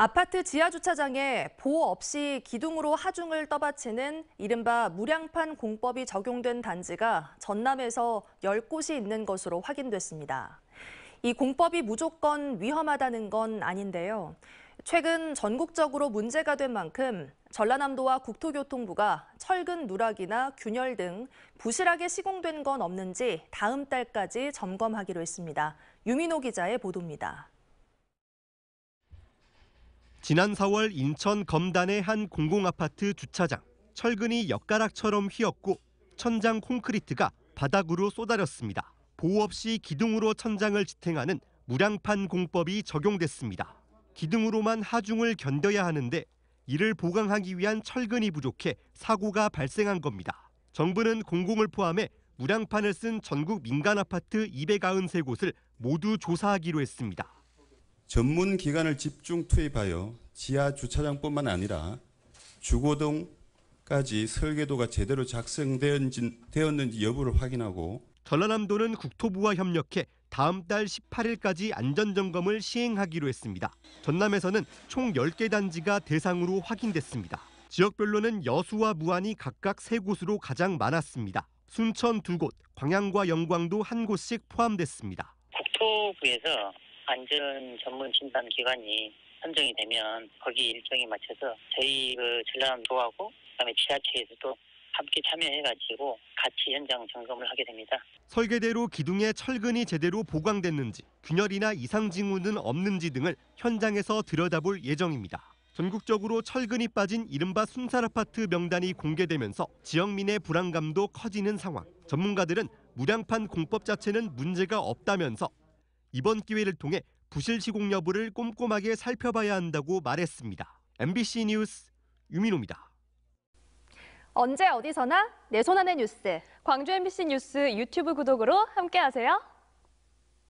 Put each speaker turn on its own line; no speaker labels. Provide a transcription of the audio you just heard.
아파트 지하 주차장에 보호 없이 기둥으로 하중을 떠받치는 이른바 무량판 공법이 적용된 단지가 전남에서 10곳이 있는 것으로 확인됐습니다. 이 공법이 무조건 위험하다는 건 아닌데요. 최근 전국적으로 문제가 된 만큼 전라남도와 국토교통부가 철근 누락이나 균열 등 부실하게 시공된 건 없는지 다음 달까지 점검하기로 했습니다. 유민호 기자의 보도입니다.
지난 4월 인천 검단의 한 공공아파트 주차장 철근이 엿가락처럼 휘었고 천장 콘크리트가 바닥으로 쏟아졌습니다. 보호 없이 기둥으로 천장을 지탱하는 무량판 공법이 적용됐습니다. 기둥으로만 하중을 견뎌야 하는데 이를 보강하기 위한 철근이 부족해 사고가 발생한 겁니다. 정부는 공공을 포함해 무량판을 쓴 전국 민간 아파트 293곳을 모두 조사하기로 했습니다. 전문
기관을 집중 투입하여 지하 주차장뿐만 아니라 주거동까지 설계도가 제대로 작성되었는지 여부를 확인하고 전라남도는
국토부와 협력해 다음 달 18일까지 안전점검을 시행하기로 했습니다. 전남에서는 총 10개 단지가 대상으로 확인됐습니다. 지역별로는 여수와 무안이 각각 3곳으로 가장 많았습니다. 순천 2곳, 광양과 영광도 1곳씩 포함됐습니다.
국토부에서 안전 전문 진단 기관이 선정이 되면 거기 일정에 맞춰서 저희 그 전남도하고 라 그다음에 지자체에서도 함께 참여해가지고 같이 현장 점검을 하게 됩니다.
설계대로 기둥에 철근이 제대로 보강됐는지 균열이나 이상 징후는 없는지 등을 현장에서 들여다볼 예정입니다. 전국적으로 철근이 빠진 이른바 순살 아파트 명단이 공개되면서 지역민의 불안감도 커지는 상황. 전문가들은 무량판 공법 자체는 문제가 없다면서 이번 기회를 통해 부실 시공 여부를 꼼꼼하게 살펴봐야 한다고 말했습니다. MBC 뉴스 유민호입니다.
언제 어디서나 내 손안의 뉴스. 광주 MBC 뉴스 유튜브 구독으로 함께하세요.